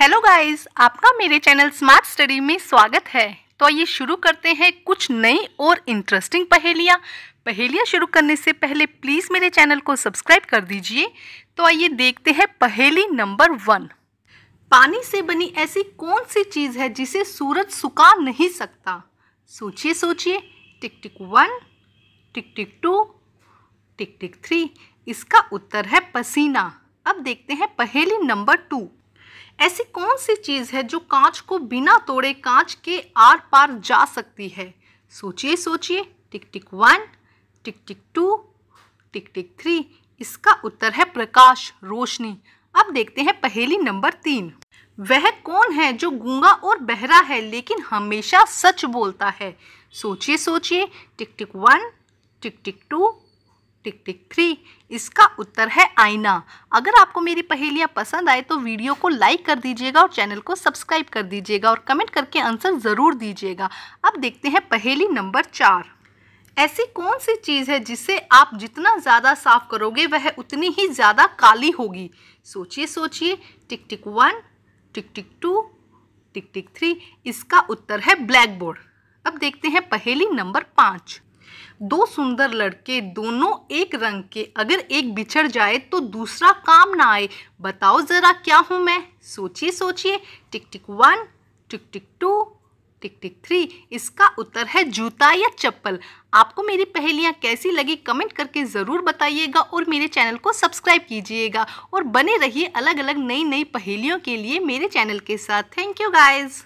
hello guys आपका मेरे channel smart study में स्वागत है तो आइए शुरू करते हैं कुछ नई और इंटरेस्टिंग पहेलियाँ पहेलियाँ शुरू करने से पहले प्लीज़ मेरे चैनल को सब्सक्राइब कर दीजिए तो आइए देखते हैं पहेली नंबर वन पानी से बनी ऐसी कौन सी चीज़ है जिसे सूरज सुखा नहीं सकता सोचिए सोचिए tick tick one tick tick two tick tick three इसका उत्तर है पसीना अब देखते हैं पहेली नंबर टू ऐसी कौन सी चीज़ है जो कांच को बिना तोड़े कांच के आर पार जा सकती है सोचिए सोचिए tick tick one tick tick two tick tick three इसका उत्तर है प्रकाश रोशनी अब देखते हैं पहेली नंबर तीन वह कौन है जो गूंगा और बहरा है लेकिन हमेशा सच बोलता है सोचिए सोचिए tick tick one tick tick two tick tick three इसका उत्तर है आईना अगर आपको मेरी पहेलियाँ पसंद आए तो वीडियो को लाइक कर दीजिएगा और चैनल को सब्सक्राइब कर दीजिएगा और कमेंट करके आंसर ज़रूर दीजिएगा अब देखते हैं पहेली नंबर चार ऐसी कौन सी चीज़ है जिसे आप जितना ज़्यादा साफ करोगे वह उतनी ही ज़्यादा काली होगी सोचिए सोचिए tick tick one tick tick two tick tick three इसका उत्तर है ब्लैक बोर्ड अब देखते हैं पहेली नंबर पाँच दो सुंदर लड़के दोनों एक रंग के अगर एक बिछड़ जाए तो दूसरा काम ना आए बताओ ज़रा क्या हूँ मैं सोचिए सोचिए tick tick one tick tick two tick tick three इसका उत्तर है जूता या चप्पल आपको मेरी पहेलियाँ कैसी लगी कमेंट करके ज़रूर बताइएगा और मेरे चैनल को सब्सक्राइब कीजिएगा और बने रहिए अलग अलग नई नई पहेलियों के लिए मेरे चैनल के साथ थैंक यू गाइज़